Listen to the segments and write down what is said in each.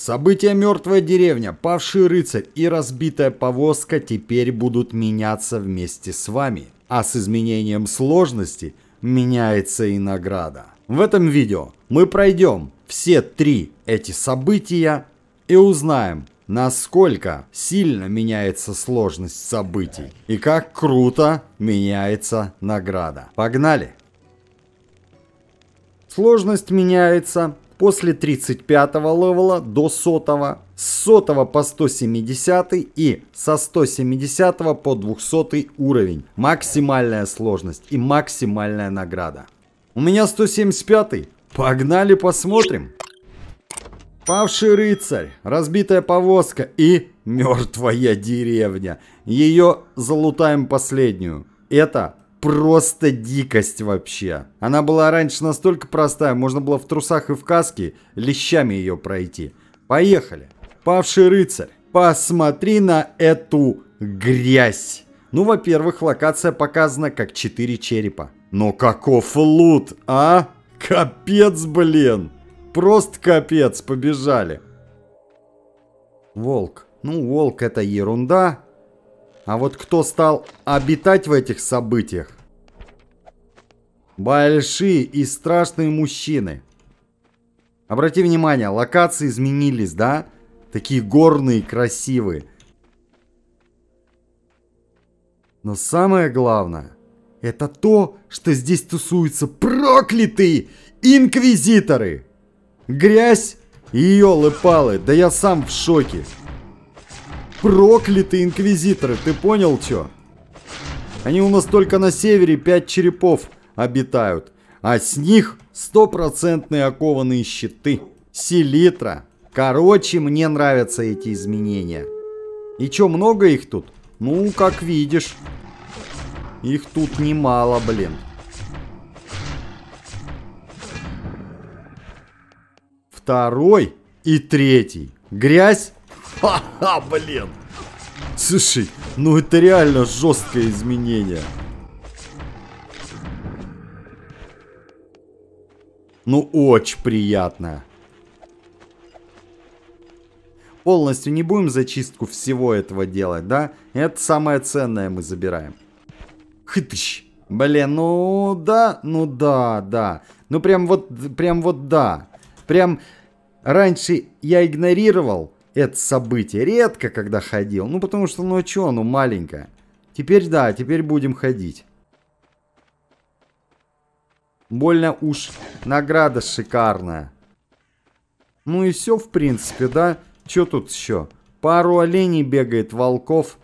События «Мертвая деревня», «Павший рыцарь» и «Разбитая повозка» теперь будут меняться вместе с вами. А с изменением сложности меняется и награда. В этом видео мы пройдем все три эти события и узнаем, насколько сильно меняется сложность событий и как круто меняется награда. Погнали! Сложность меняется, после 35 левела до 100, с 100 по 170 и со 170 по 200 уровень. Максимальная сложность и максимальная награда. У меня 175. Погнали посмотрим. Павший рыцарь, разбитая повозка и мертвая деревня. Ее залутаем последнюю. Это просто дикость вообще. Она была раньше настолько простая, можно было в трусах и в каске лещами ее пройти. Поехали. Павший рыцарь, посмотри на эту грязь. Ну, во-первых, локация показана как 4 черепа. Но каков лут, а? Капец, блин. Просто капец, побежали. Волк. Ну, волк это ерунда. А вот кто стал обитать в этих событиях? Большие и страшные мужчины. Обрати внимание, локации изменились, да? Такие горные, красивые. Но самое главное, это то, что здесь тусуются проклятые инквизиторы. Грязь и елы-палы, да я сам в шоке. Проклятые инквизиторы, ты понял чё? Они у нас только на севере пять черепов обитают, а с них стопроцентные окованные щиты. Селитра. Короче, мне нравятся эти изменения. И чё, много их тут? Ну, как видишь. Их тут немало, блин. Второй и третий. Грязь? Ха-ха, блин. Слушай, ну это реально жесткое изменение. Ну очень приятно. Полностью не будем зачистку всего этого делать, да? Это самое ценное мы забираем. Хытыщ. Блин, ну да, ну да, да. Ну прям вот, прям вот да. Прям раньше я игнорировал, это событие. Редко когда ходил. Ну, потому что, ну а чё, ну маленькая. Теперь да, теперь будем ходить. Больно уж награда шикарная. Ну и все, в принципе, да? Чё тут еще? Пару оленей бегает, волков.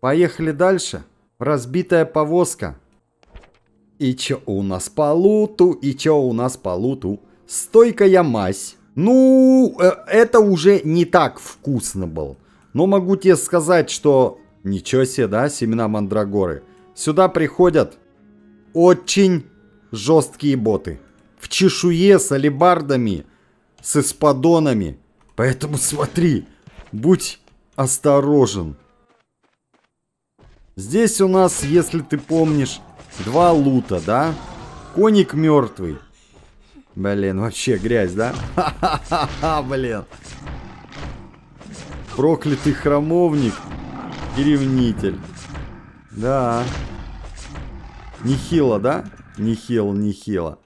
Поехали дальше. Разбитая повозка. И чё у нас по луту? И чё у нас по луту? Стойкая мазь. Ну, э, это уже не так вкусно был. Но могу тебе сказать, что... Ничего себе, да, семена мандрагоры. Сюда приходят очень жесткие боты. В чешуе с алебардами, с исподонами. Поэтому смотри, будь осторожен. Здесь у нас, если ты помнишь, два лута, да? Коник мертвый. Блин, вообще грязь, да? Ха-ха-ха, блин. Проклятый храмовник и ревнитель. Да. Нехило, да? Нехило, нехило.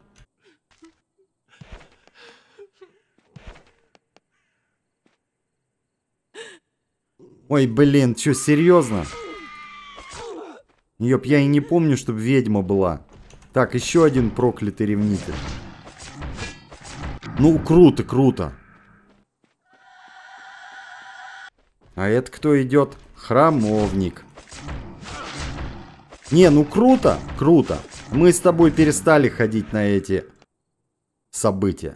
Ой, блин, что, серьезно? Ёп, я и не помню, чтобы ведьма была. Так, еще один проклятый ревнитель. Ну, круто, круто. А это кто идет? Храмовник. Не, ну круто, круто. Мы с тобой перестали ходить на эти события.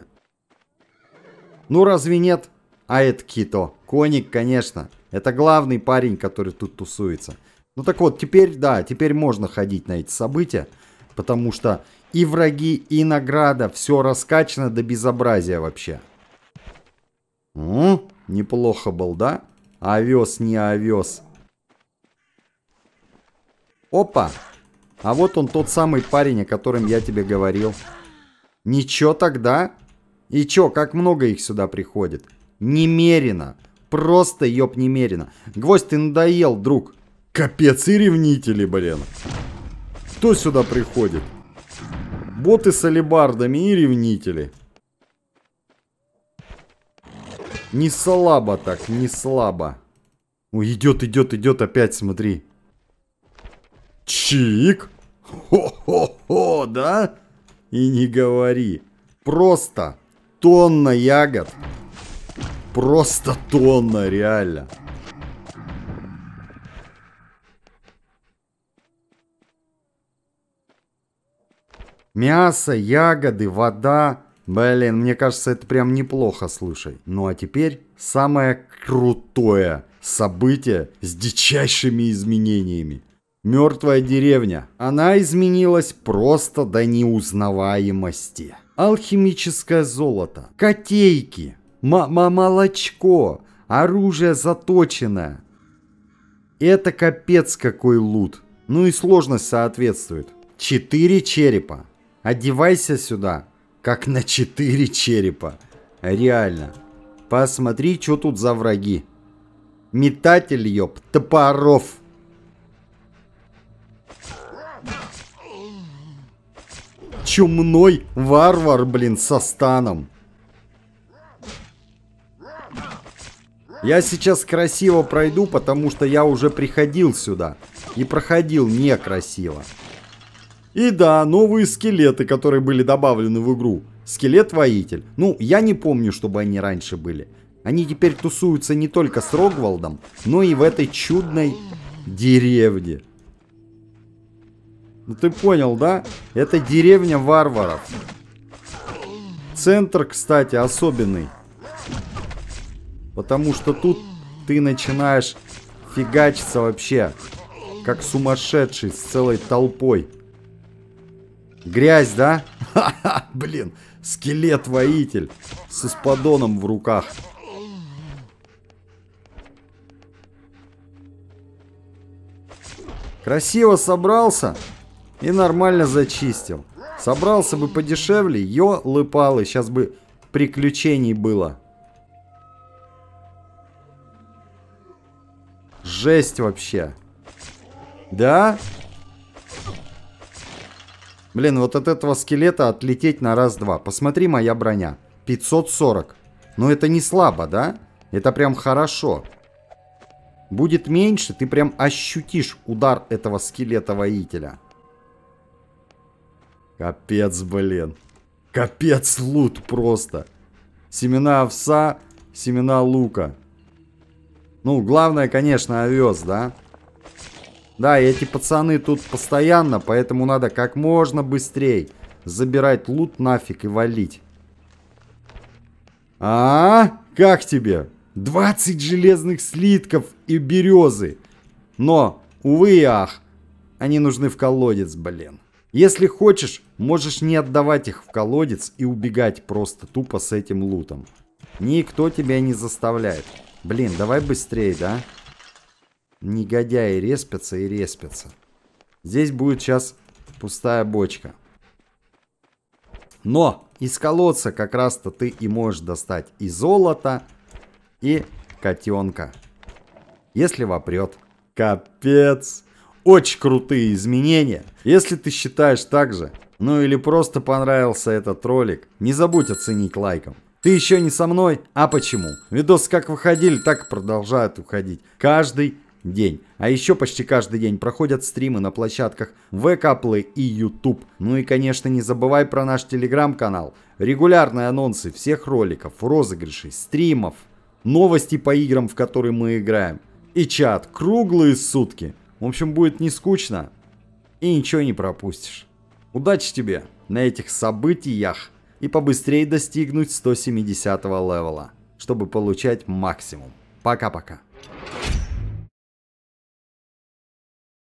Ну разве нет? А это Кито. Коник, конечно. Это главный парень, который тут тусуется. Ну так вот, теперь, да, теперь можно ходить на эти события. Потому что и враги, и награда, все раскачано до безобразия вообще. О, неплохо был, да? Овес не овес. Опа! А вот он тот самый парень, о котором я тебе говорил. Ничего тогда? И чё, как много их сюда приходит? Немерено. Просто, ёб, немерено. Гвоздь, ты надоел, друг. Капец, и ревнители, блин. Кто сюда приходит? Боты с алебардами и ревнители. Не слабо так, не слабо. Ой, идет, идет, идет опять, смотри. Чик. Хо-хо-хо, да? И не говори. Просто тонна ягод. Просто тонна, реально. Мясо, ягоды, вода. Блин, мне кажется, это прям неплохо, слушай. Ну а теперь самое крутое событие с дичайшими изменениями. Мертвая деревня. Она изменилась просто до неузнаваемости. Алхимическое золото, котейки, молочко, оружие заточенное. Это капец какой лут. Ну и сложность соответствует. Четыре черепа. Одевайся сюда, как на четыре черепа. Реально. Посмотри, что тут за враги. Метатель, ёб, топоров. Чумной варвар, блин, со станом. Я сейчас красиво пройду, потому что я уже приходил сюда. И проходил некрасиво. И да, новые скелеты, которые были добавлены в игру. Скелет-воитель. Ну, я не помню, чтобы они раньше были. Они теперь тусуются не только с Рогвалдом, но и в этой чудной деревне. Ну ты понял, да? Это деревня варваров. Центр, кстати, особенный. Потому что тут ты начинаешь фигачиться вообще, как сумасшедший с целой толпой. Грязь, да? Ха-ха, блин, скелет-воитель с исподоном в руках. Красиво собрался и нормально зачистил. Собрался бы подешевле, ё-лыпалы, сейчас бы приключений было. Жесть вообще. Да? Блин, вот от этого скелета отлететь на раз-два. Посмотри, моя броня. 540. Но ну, это не слабо, да? Это прям хорошо. Будет меньше, ты прям ощутишь удар этого скелета-воителя. Капец, блин. Капец лут просто. Семена овса, семена лука. Ну, главное, конечно, овес, да? Да, эти пацаны тут постоянно, поэтому надо как можно быстрее забирать лут нафиг и валить. А, -а, а, как тебе? 20 железных слитков и березы. Но, увы и ах, они нужны в колодец, блин. Если хочешь, можешь не отдавать их в колодец и убегать просто тупо с этим лутом. Никто тебя не заставляет. Блин, давай быстрее, да? Да. Негодяи респятся и респятся. Здесь будет сейчас пустая бочка. Но из колодца как раз-то ты и можешь достать и золото, и котенка. Если вопрет. Капец! Очень крутые изменения. Если ты считаешь так же, ну или просто понравился этот ролик, не забудь оценить лайком. Ты еще не со мной? А почему? Видосы как выходили, так и продолжают уходить. Каждый день. А еще почти каждый день проходят стримы на площадках ВКплей и YouTube. Ну и, конечно, не забывай про наш телеграм-канал. Регулярные анонсы всех роликов, розыгрышей, стримов, новости по играм, в которые мы играем. И чат круглые сутки. В общем, будет не скучно и ничего не пропустишь. Удачи тебе на этих событиях и побыстрее достигнуть 170 левела, чтобы получать максимум. Пока-пока.